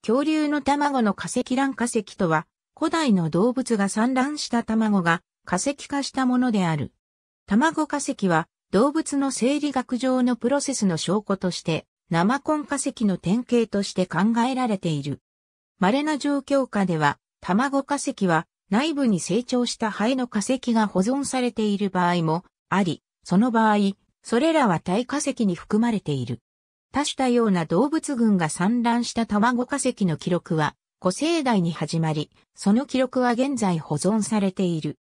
恐竜の卵の化石卵化石とは、古代の動物が産卵した卵が化石化したものである。卵化石は動物の生理学上のプロセスの証拠として、生根化石の典型として考えられている。稀な状況下では、卵化石は内部に成長した肺の化石が保存されている場合もあり、その場合、それらは体化石に含まれている。多種多様な動物群が産卵した卵化石の記録は、古生代に始まり、その記録は現在保存されている。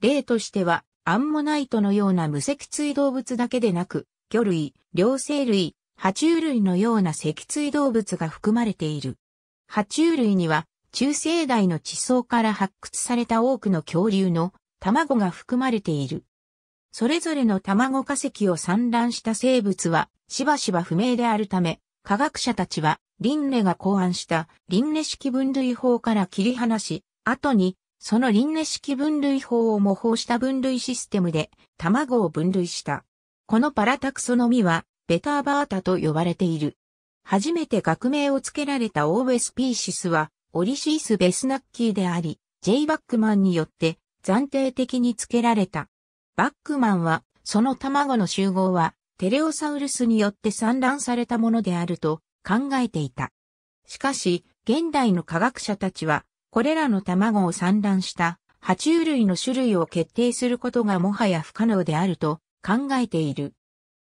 例としては、アンモナイトのような無脊椎動物だけでなく、魚類、両生類、爬虫類のような脊椎動物が含まれている。爬虫類には、中生代の地層から発掘された多くの恐竜の卵が含まれている。それぞれの卵化石を産卵した生物は、しばしば不明であるため、科学者たちは、リンネが考案したリンネ式分類法から切り離し、後に、そのリンネ式分類法を模倣した分類システムで、卵を分類した。このパラタクソノミは、ベターバータと呼ばれている。初めて学名を付けられたオーェスピーシスは、オリシース・ベスナッキーであり、ジェイ・バックマンによって暫定的に付けられた。バックマンは、その卵の集合は、テレオサウルスによって産卵されたものであると考えていた。しかし、現代の科学者たちは、これらの卵を産卵した爬虫類の種類を決定することがもはや不可能であると考えている。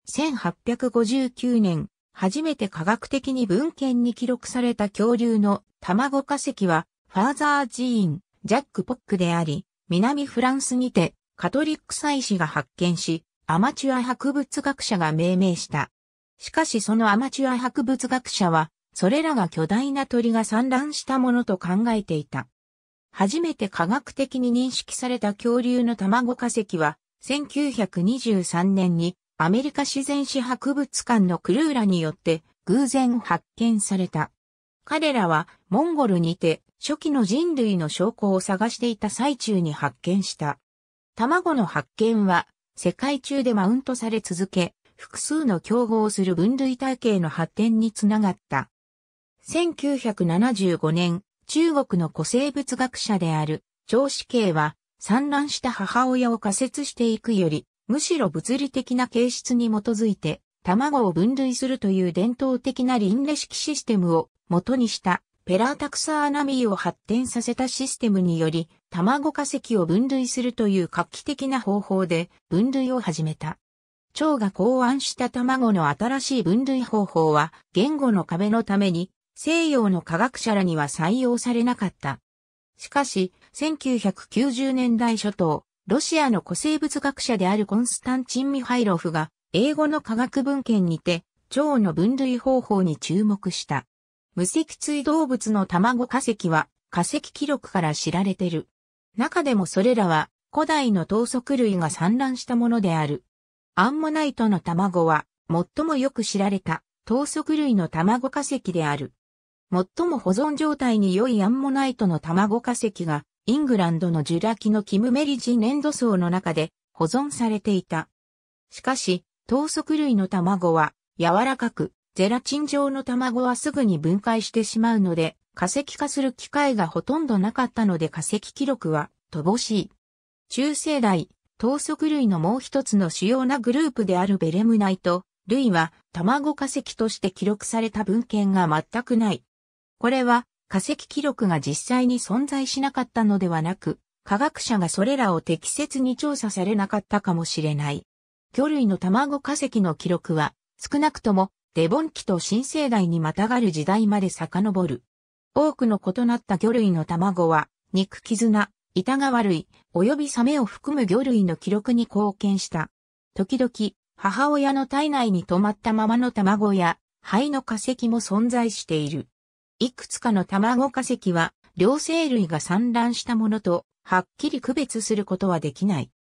1859年、初めて科学的に文献に記録された恐竜の卵化石は、ファーザージーン、ジャック・ポックであり、南フランスにてカトリック祭司が発見し、アマチュア博物学者が命名した。しかしそのアマチュア博物学者は、それらが巨大な鳥が産卵したものと考えていた。初めて科学的に認識された恐竜の卵化石は、1923年にアメリカ自然史博物館のクルーラによって偶然発見された。彼らはモンゴルにて初期の人類の証拠を探していた最中に発見した。卵の発見は、世界中でマウントされ続け、複数の競合する分類体系の発展につながった。1975年、中国の古生物学者である、張子慶は、産卵した母親を仮説していくより、むしろ物理的な形質に基づいて、卵を分類するという伝統的な輪廻式システムを元にしたペラータクサーナミーを発展させたシステムにより、卵化石を分類するという画期的な方法で分類を始めた。蝶が考案した卵の新しい分類方法は、言語の壁のために、西洋の科学者らには採用されなかった。しかし、1990年代初頭、ロシアの古生物学者であるコンスタンチン・ミハイロフが、英語の科学文献にて、蝶の分類方法に注目した。無脊椎動物の卵化石は化石記録から知られてる。中でもそれらは古代の等足類が産卵したものである。アンモナイトの卵は最もよく知られた等足類の卵化石である。最も保存状態に良いアンモナイトの卵化石がイングランドのジュラ紀のキムメリジ粘土層の中で保存されていた。しかし、等足類の卵は柔らかくゼラチン状の卵はすぐに分解してしまうので、化石化する機会がほとんどなかったので化石記録は乏しい。中世代、等足類のもう一つの主要なグループであるベレムナイト、類は卵化石として記録された文献が全くない。これは化石記録が実際に存在しなかったのではなく、科学者がそれらを適切に調査されなかったかもしれない。魚類の卵化石の記録は、少なくともデボン紀と新生代にまたがる時代まで遡る。多くの異なった魚類の卵は、肉絆、板川類、及びサメを含む魚類の記録に貢献した。時々、母親の体内に止まったままの卵や、肺の化石も存在している。いくつかの卵化石は、両生類が産卵したものと、はっきり区別することはできない。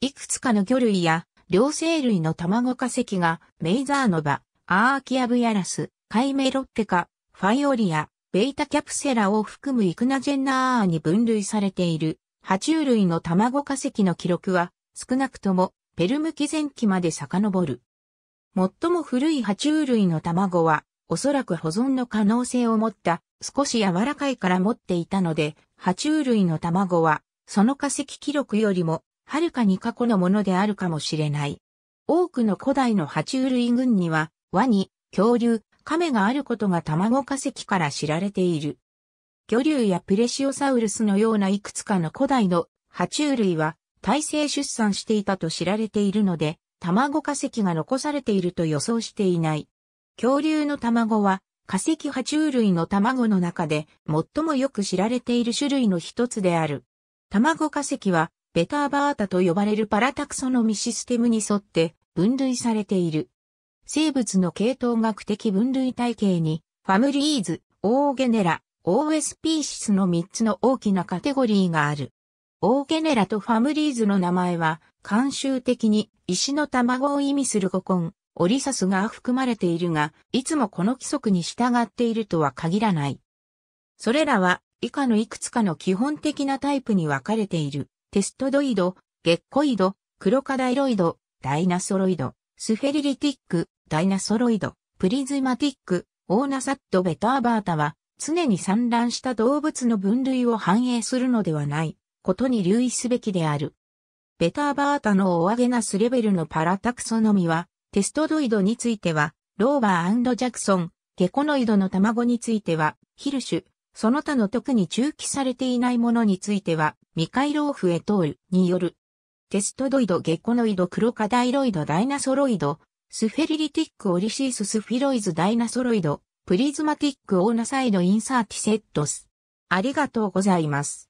いくつかの魚類や、両生類の卵化石が、メイザーノバ、アーキアブヤラス、カイメロッテカ、ファイオリア、ベータキャプセラを含むイクナジェンナーに分類されている、爬虫類の卵化石の記録は、少なくとも、ペルム紀前期まで遡る。最も古い爬虫類の卵は、おそらく保存の可能性を持った、少し柔らかいから持っていたので、爬虫類の卵は、その化石記録よりも、はるかに過去のものであるかもしれない。多くの古代の爬虫類群には、ワニ、恐竜、亀があることが卵化石から知られている。魚竜やプレシオサウルスのようないくつかの古代の爬虫類は体制出産していたと知られているので、卵化石が残されていると予想していない。恐竜の卵は化石爬虫類の卵の中で最もよく知られている種類の一つである。卵化石はベターバータと呼ばれるパラタクソノミシステムに沿って分類されている。生物の系統学的分類体系に、ファムリーズ、オーゲネラ、オーエスピーシスの3つの大きなカテゴリーがある。オーゲネラとファムリーズの名前は、慣習的に石の卵を意味する語根、オリサスが含まれているが、いつもこの規則に従っているとは限らない。それらは、以下のいくつかの基本的なタイプに分かれている。テストドイド、ゲッコイド、クロカダイロイド、ダイナソロイド、スフェリリティック、ダイナソロイド、プリズマティック、オーナサットベターバータは、常に産卵した動物の分類を反映するのではない、ことに留意すべきである。ベターバータのオアゲナスレベルのパラタクソノミは、テストドイドについては、ローバージャクソン、ゲコノイドの卵については、ヒルシュ、その他の特に中期されていないものについては、ミカイローフエトールによる。テストドイド、ゲコノイド、クロカダイロイド、ダイナソロイド、スフェリリティックオリシーススフィロイズダイナソロイド、プリズマティックオーナサイドインサーティセットス。ありがとうございます。